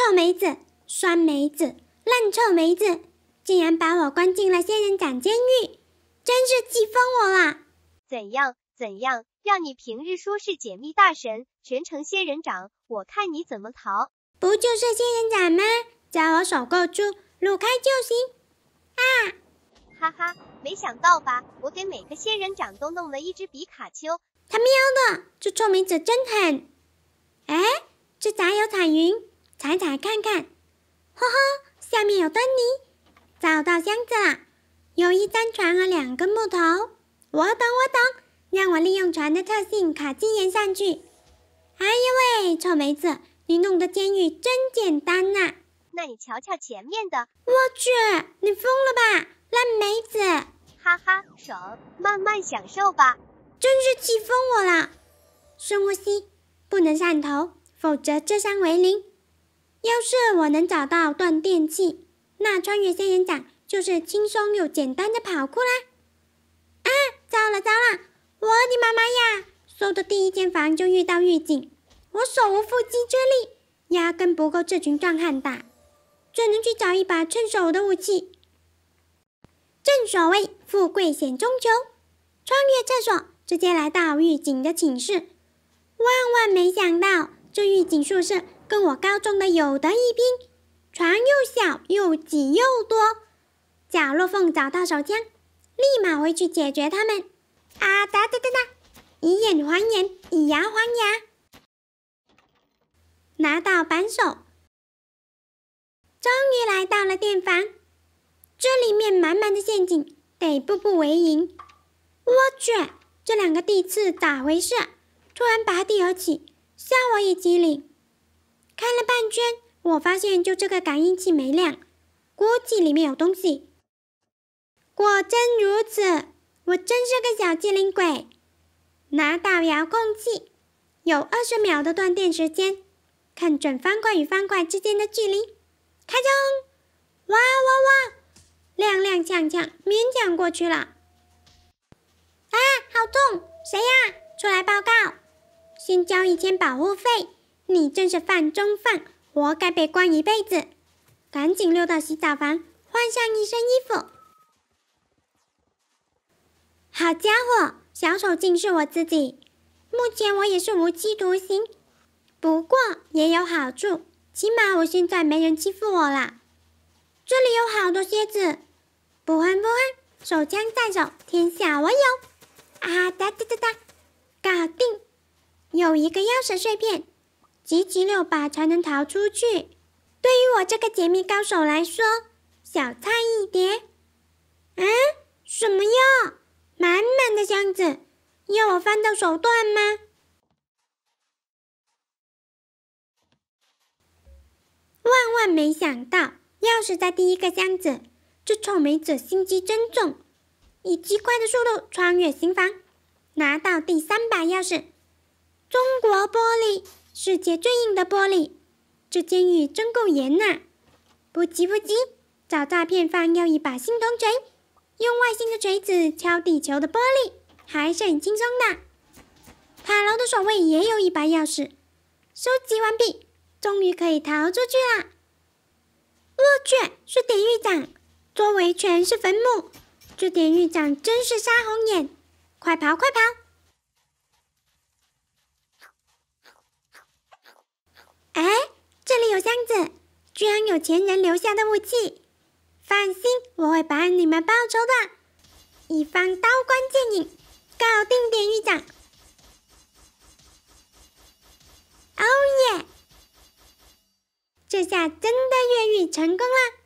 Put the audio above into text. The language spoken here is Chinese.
臭梅子，酸梅子，烂臭梅子，竟然把我关进了仙人掌监狱，真是气疯我了！怎样，怎样，让你平日说是解密大神，全程仙人掌，我看你怎么逃？不就是仙人掌吗？要我手够粗，撸开就行。啊！哈哈，没想到吧？我给每个仙人掌都弄了一只比卡丘。他喵的，这臭名子真狠！哎，这咋有彩云？踩踩看看，呵呵，下面有灯泥，找到箱子了，有一张船和两根木头。我懂我懂，让我利用船的特性卡金岩上去。哎呦喂，臭梅子，你弄的监狱真简单呐！那你瞧瞧前面的。我去，你疯了吧，烂梅子！哈哈，爽，慢慢享受吧。真是气疯我了。深呼吸，不能上头，否则智商为零。要是我能找到断电器，那穿越仙人掌就是轻松又简单的跑酷啦！啊，糟了糟了，我的妈妈呀！搜的第一间房就遇到狱警，我手无缚鸡之力，压根不够这群壮汉打，只能去找一把趁手的武器。正所谓富贵险中求，穿越厕所直接来到狱警的寝室，万万没想到。这预警宿舍跟我高中的有得一拼，床又小又挤又多。角落缝找到手枪，立马回去解决他们。啊哒哒哒哒，以眼还眼，以牙还牙。拿到扳手，终于来到了电房，这里面满满的陷阱，得步步为营。我去，这两个地刺咋回事？突然拔地而起。吓我一激灵，看了半圈，我发现就这个感应器没亮，估计里面有东西。果真如此，我真是个小机灵鬼。拿到遥控器，有二十秒的断电时间，看准方块与方块之间的距离，开枪！哇哇哇！踉踉跄跄，勉强过去了。啊，好痛！谁呀？出来吧！先交一千保护费，你真是犯中犯，活该被关一辈子！赶紧溜到洗澡房，换上一身衣服。好家伙，小丑竟是我自己！目前我也是无期徒刑，不过也有好处，起码我现在没人欺负我了。这里有好多蝎子，不还不还！手枪在手，天下我有！啊哒哒哒哒，搞定！有一个钥匙碎片，集齐六把才能逃出去。对于我这个解密高手来说，小菜一碟。嗯，什么呀？满满的箱子，要我翻到手段吗？万万没想到，钥匙在第一个箱子。这臭美子心机真重，以极快的速度穿越刑房，拿到第三把钥匙。中国玻璃，世界最硬的玻璃。这监狱真够严呐！不急不急，找诈骗犯要一把新铜锤，用外星的锤子敲地球的玻璃，还是很轻松的。塔楼的守卫也有一把钥匙，收集完毕，终于可以逃出去了。我去，是典狱长，周围全是坟墓，这典狱长真是杀红眼，快跑快跑！前人留下的武器，放心，我会把你们报仇的。一方刀光剑影，搞定典狱长。哦耶！这下真的越狱成功了。